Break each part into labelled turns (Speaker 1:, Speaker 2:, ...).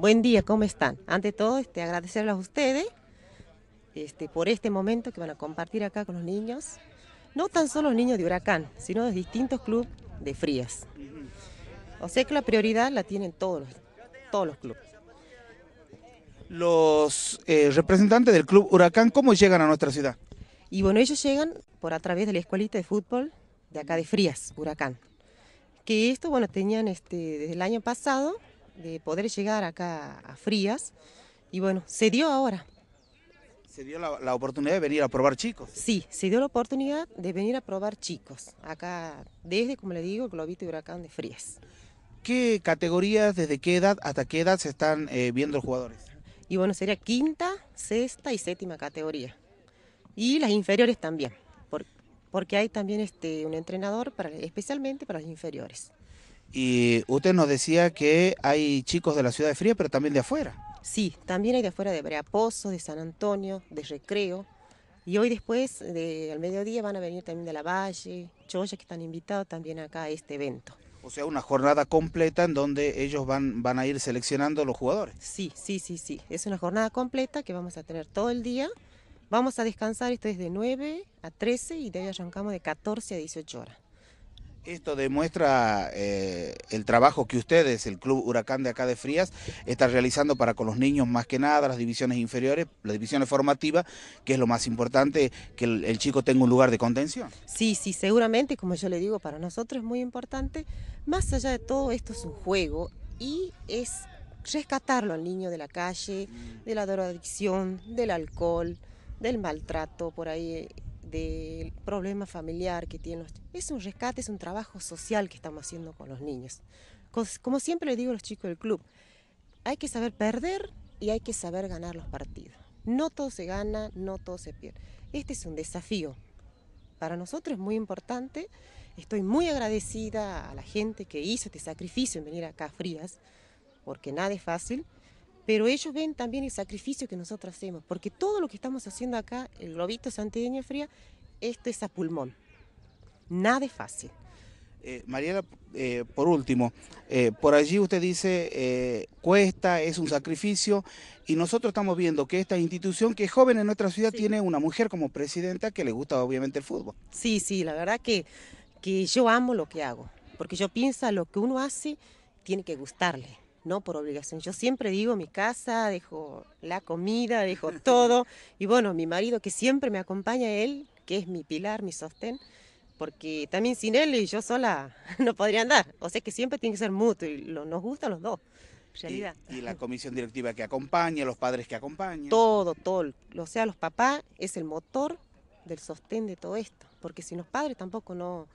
Speaker 1: Buen día, ¿cómo están? Ante todo, este, agradecerles a ustedes este, por este momento que van a compartir acá con los niños. No tan solo los niños de Huracán, sino de distintos clubes de frías. O sea que la prioridad la tienen todos, todos los
Speaker 2: clubes. Los eh, representantes del club Huracán, ¿cómo llegan a nuestra ciudad?
Speaker 1: Y bueno, ellos llegan por a través de la escuelita de fútbol de acá de Frías, Huracán. Que esto, bueno, tenían este, desde el año pasado de poder llegar acá a Frías. Y bueno, se dio ahora.
Speaker 2: ¿Se dio la, oportunidad de venir a probar chicos?
Speaker 1: Sí, se dio la oportunidad de venir a probar chicos. Acá, desde, como le digo, el Globito y Huracán de Frías.
Speaker 2: ¿Qué categorías, desde qué edad hasta qué edad se están eh, viendo los jugadores?
Speaker 1: Y bueno, sería quinta, sexta y séptima categoría. Y las inferiores también, porque hay también este, un entrenador para, especialmente para las inferiores.
Speaker 2: Y usted nos decía que hay chicos de la ciudad de Fría, pero también de afuera.
Speaker 1: Sí, también hay de afuera de Breaposo, de San Antonio, de Recreo. Y hoy después, de, al mediodía, van a venir también de La Valle, Choya, que están invitados también acá a este evento. O sea,
Speaker 2: una jornada completa en donde ellos van, van a ir seleccionando los jugadores.
Speaker 1: Sí, sí, sí, sí. Es una jornada completa que vamos a tener todo el día. Vamos a descansar, esto es de 9 a 13 y de ahí arrancamos de 14 a 18 horas.
Speaker 2: Esto demuestra eh, el trabajo que ustedes, el Club Huracán de acá de Frías, están realizando para con los niños más que nada, las divisiones inferiores, las divisiones formativas, que es lo más importante, que el, el chico tenga un lugar de contención.
Speaker 1: Sí, sí, seguramente, como yo le digo, para nosotros es muy importante. Más allá de todo, esto es un juego y es rescatarlo al niño de la calle, de la drogadicción, del alcohol, del maltrato por ahí eh, del problema familiar que tienen Es un rescate, es un trabajo social que estamos haciendo con los niños. Como siempre le digo a los chicos del club, hay que saber perder y hay que saber ganar los partidos. No todo se gana, no todo se pierde. Este es un desafío. Para nosotros es muy importante. Estoy muy agradecida a la gente que hizo este sacrificio en venir acá a Frías, porque nada es fácil pero ellos ven también el sacrificio que nosotros hacemos, porque todo lo que estamos haciendo acá, el globito santiña Fría, esto es a pulmón. Nada es fácil.
Speaker 2: Eh, Mariela, eh, por último, eh, por allí usted dice, cuesta, es un sacrificio, y nosotros estamos viendo que esta institución, que es joven en nuestra ciudad, tiene una mujer como presidenta que le gusta obviamente el fútbol.
Speaker 1: Sí, sí, la verdad que, que yo amo lo que hago, porque yo pienso lo que uno hace tiene que gustarle no por obligación. Yo siempre digo mi casa, dejo la comida, dejo todo. Y bueno, mi marido que siempre me acompaña, él, que es mi pilar, mi sostén, porque también sin él y yo sola no podría andar. O sea que siempre tiene que ser mutuo y nos gustan los dos. Y, la comisión directiva que acompaña, los padres que acompañan. Todo, todo. O sea, los papás es el motor del sostén de todo esto, porque sin los padres tampoco no,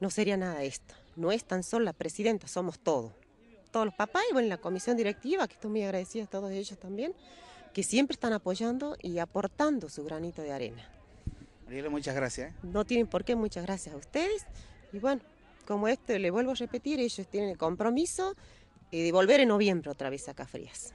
Speaker 1: no sería nada esto. No es tan solo la presidenta, somos todos todos los papás y bueno, la comisión directiva, que estoy muy agradecida a todos ellos también, que siempre están apoyando y aportando su granito de arena.
Speaker 2: Mariela, muchas gracias. ¿eh?
Speaker 1: No tienen por qué, muchas gracias a ustedes. Y bueno, como esto, le vuelvo a repetir, ellos tienen el compromiso eh, de volver en noviembre otra vez a Frías.